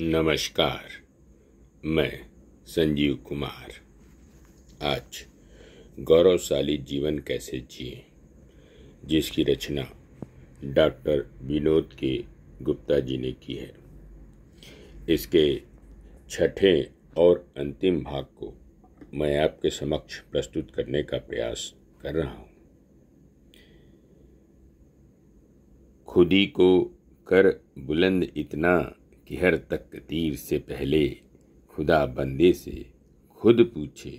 नमस्कार मैं संजीव कुमार आज गौरवशाली जीवन कैसे जिए जिसकी रचना डॉक्टर विनोद के गुप्ता जी ने की है इसके छठे और अंतिम भाग को मैं आपके समक्ष प्रस्तुत करने का प्रयास कर रहा हूँ खुदी को कर बुलंद इतना कि हर तक तीर से पहले खुदा बंदे से खुद पूछे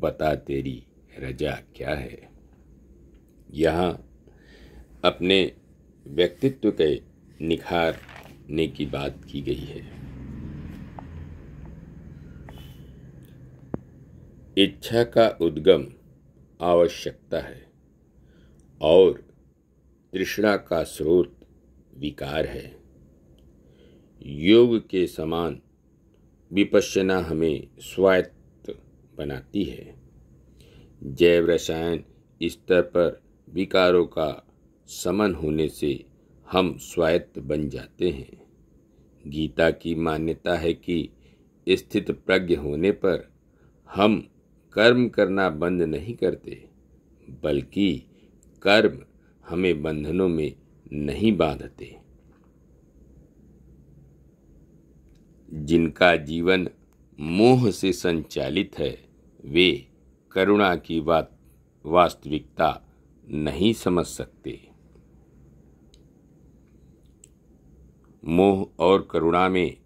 बता तेरी रजा क्या है यहाँ अपने व्यक्तित्व के निखारने की बात की गई है इच्छा का उद्गम आवश्यकता है और तृष्णा का स्रोत विकार है योग के समान विपश्यना हमें स्वायत्त बनाती है जैव रसायन स्तर पर विकारों का समन होने से हम स्वायत्त बन जाते हैं गीता की मान्यता है कि स्थित प्रज्ञ होने पर हम कर्म करना बंद नहीं करते बल्कि कर्म हमें बंधनों में नहीं बांधते जिनका जीवन मोह से संचालित है वे करुणा की बात वास्तविकता नहीं समझ सकते मोह और करुणा में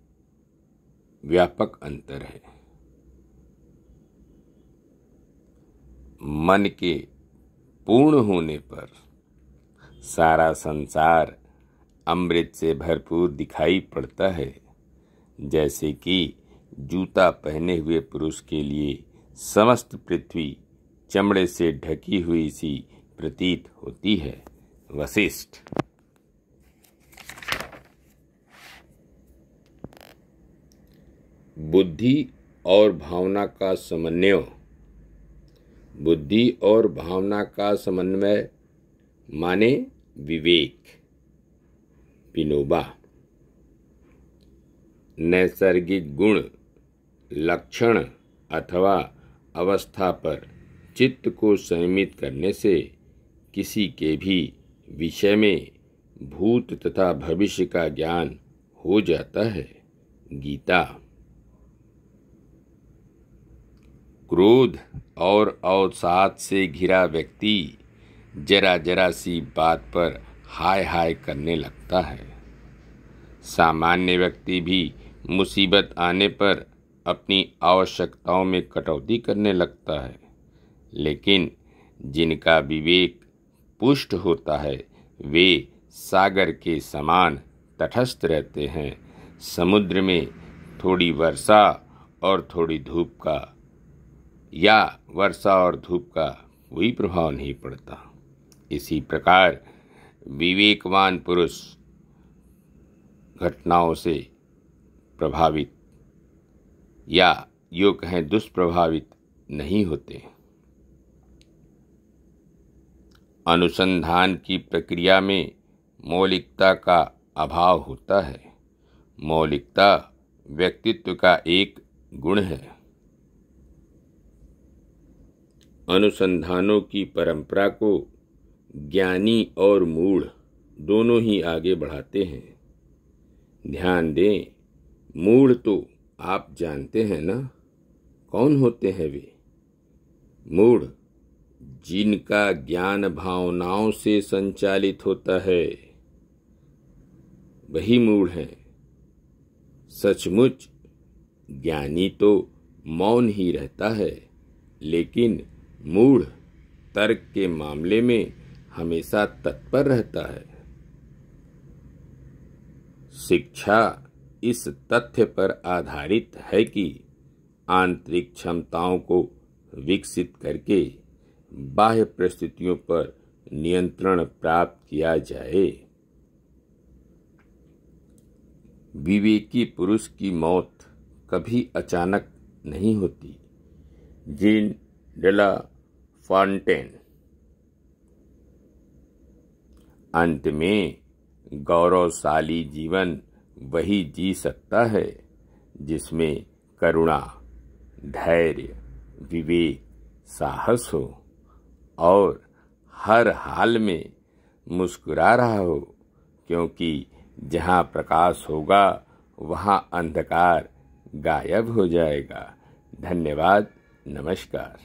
व्यापक अंतर है मन के पूर्ण होने पर सारा संसार अमृत से भरपूर दिखाई पड़ता है जैसे कि जूता पहने हुए पुरुष के लिए समस्त पृथ्वी चमड़े से ढकी हुई सी प्रतीत होती है वशिष्ठ बुद्धि और भावना का समन्वय बुद्धि और भावना का समन्वय माने विवेक विनोबा नैसर्गिक गुण लक्षण अथवा अवस्था पर चित्त को संयमित करने से किसी के भी विषय में भूत तथा भविष्य का ज्ञान हो जाता है गीता क्रोध और अवसाद से घिरा व्यक्ति जरा जरा सी बात पर हाय हाय करने लगता है सामान्य व्यक्ति भी मुसीबत आने पर अपनी आवश्यकताओं में कटौती करने लगता है लेकिन जिनका विवेक पुष्ट होता है वे सागर के समान तटस्थ रहते हैं समुद्र में थोड़ी वर्षा और थोड़ी धूप का या वर्षा और धूप का कोई प्रभाव नहीं पड़ता इसी प्रकार विवेकवान पुरुष घटनाओं से प्रभावित या यो कहें दुष्प्रभावित नहीं होते अनुसंधान की प्रक्रिया में मौलिकता का अभाव होता है मौलिकता व्यक्तित्व का एक गुण है अनुसंधानों की परंपरा को ज्ञानी और मूढ़ दोनों ही आगे बढ़ाते हैं ध्यान दें मूल तो आप जानते हैं ना कौन होते हैं वे मूल जिनका ज्ञान भावनाओं से संचालित होता है वही मूल है सचमुच ज्ञानी तो मौन ही रहता है लेकिन मूढ़ तर्क के मामले में हमेशा तत्पर रहता है शिक्षा इस तथ्य पर आधारित है कि आंतरिक क्षमताओं को विकसित करके बाह्य परिस्थितियों पर नियंत्रण प्राप्त किया जाए विवेकी पुरुष की मौत कभी अचानक नहीं होती जीन डेला फॉन्टेन अंत में गौरवशाली जीवन वही जी सकता है जिसमें करुणा धैर्य विवेक साहस हो और हर हाल में मुस्कुरा रहा हो क्योंकि जहाँ प्रकाश होगा वहाँ अंधकार गायब हो जाएगा धन्यवाद नमस्कार